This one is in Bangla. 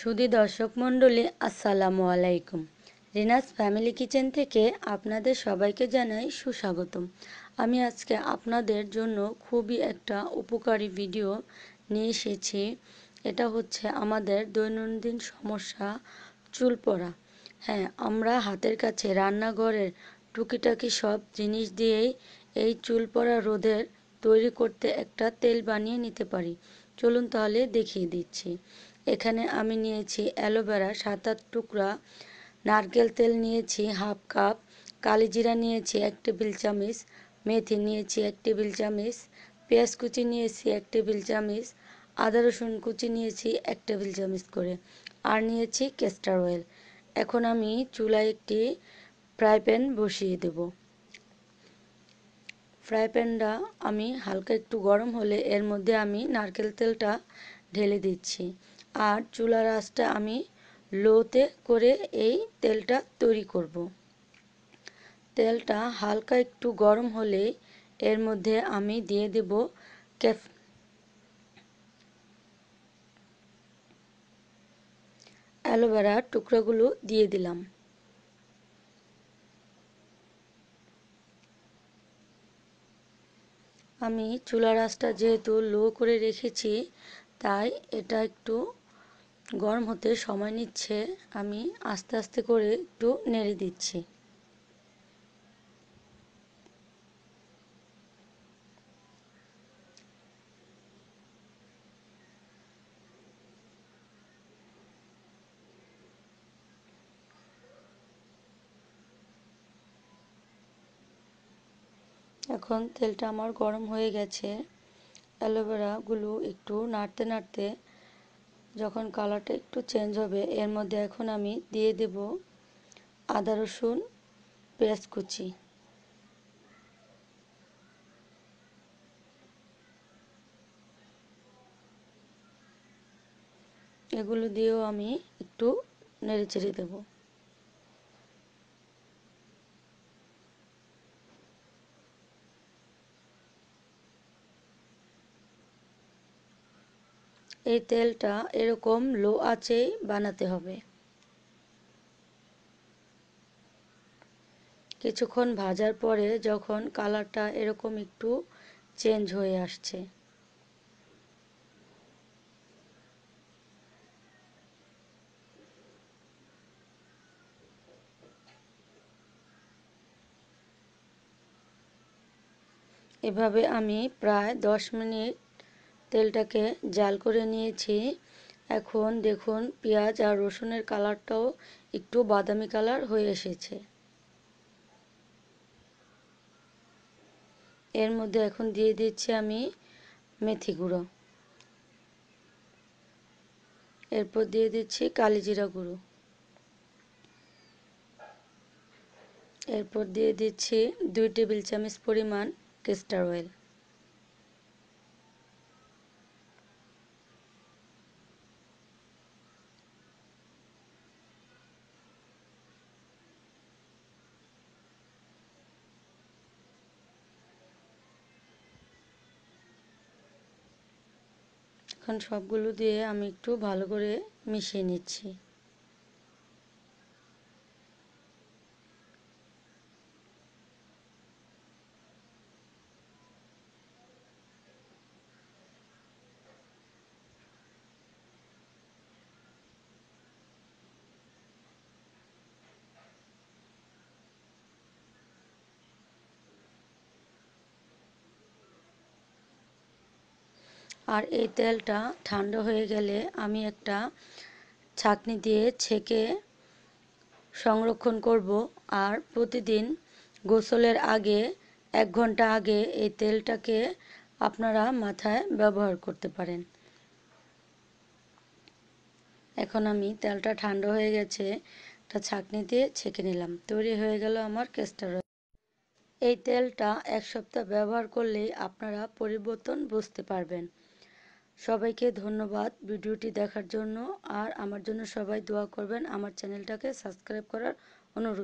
সুধী দর্শক মণ্ডলী আসসালামু আলাইকুম রিনাস ফ্যামিলি কিচেন থেকে আপনাদের সবাইকে জানাই সুস্বাগতম আমি আজকে আপনাদের জন্য খুবই একটা উপকারী ভিডিও নিয়ে এসেছি এটা হচ্ছে আমাদের দৈনন্দিন সমস্যা চুল পড়া হ্যাঁ আমরা হাতের কাছে রান্নাঘরের টুকিটাকি সব জিনিস দিয়েই এই চুল পড়া রোধের তৈরি করতে একটা তেল বানিয়ে নিতে পারি চলুন তাহলে দেখিয়ে দিচ্ছি এখানে আমি নিয়েছি অ্যালোভেরা সাত আট টুকরা নারকেল তেল নিয়েছি হাফ কাপ কালিজিরা নিয়েছি এক টেবিল চামিচ মেথি নিয়েছি এক টেবিল চামিচ পেঁয়াজ কুচি নিয়েছি এক টেবিল চামিচ আদা রসুন কুচি নিয়েছি এক টেবিল চামিচ করে আর নিয়েছি কেস্টার অয়েল এখন আমি চুলায় একটি ফ্রাই প্যান বসিয়ে দেব ফ্রাই প্যানটা আমি হালকা একটু গরম হলে এর মধ্যে আমি নারকেল তেলটা ঢেলে দিচ্ছি আর চুলা রাসটা আমি লোতে করে এই তেলটা তৈরি করব। তেলটা হালকা একটু গরম হলে এর মধ্যে আমি দিয়ে দেব ক্যাফ অ্যালোভেরার টুকরাগুলো দিয়ে দিলাম আমি চুলা রাসটা যেহেতু লো করে রেখেছি তাই এটা একটু গরম হতে সময় নিচ্ছে আমি আস্তে আস্তে করে একটু নেড়ে দিচ্ছি এখন তেলটা আমার গরম হয়ে গেছে অ্যালোভেরাগুলো একটু নাড়তে নাড়তে যখন কালারটা একটু চেঞ্জ হবে এর মধ্যে এখন আমি দিয়ে দেব আদা রসুন পেঁয়াজ কুচি এগুলো দিয়েও আমি একটু নেড়ে চেড়ে দেবো এই তেলটা এরকম লো আঁচেই বানাতে হবে কিছুক্ষণ ভাজার পরে যখন কালারটা এরকম একটু চেঞ্জ হয়ে আসছে এভাবে আমি প্রায় দশ মিনিট তেলটাকে জাল করে নিয়েছি এখন দেখুন পেঁয়াজ আর রসুনের কালারটাও একটু বাদামি কালার হয়ে এসেছে এর মধ্যে এখন দিয়ে দিচ্ছি আমি মেথি গুঁড়ো এরপর দিয়ে দিচ্ছি কালিজিরা গুঁড়ো এরপর দিয়ে দিচ্ছি দুই টেবিল চামচ পরিমাণ কেস্টার অয়েল এখন সবগুলো দিয়ে আমি একটু ভালো করে মিশিয়ে নিচ্ছি আর এই তেলটা ঠান্ডা হয়ে গেলে আমি একটা ছাঁকনি দিয়ে ছেঁকে সংরক্ষণ করব আর প্রতিদিন গোসলের আগে এক ঘন্টা আগে এই তেলটাকে আপনারা মাথায় ব্যবহার করতে পারেন এখন আমি তেলটা ঠান্ডা হয়ে গেছে একটা ছাঁকনি দিয়ে ছেঁকে নিলাম তৈরি হয়ে গেল আমার কেস্টার এই তেলটা এক সপ্তাহ ব্যবহার করলেই আপনারা পরিবর্তন বুঝতে পারবেন সবাইকে ধন্যবাদ ভিডিওটি দেখার জন্য আর আমার জন্য সবাই দোয়া করবেন আমার চ্যানেলটাকে সাবস্ক্রাইব করার অনুরোধ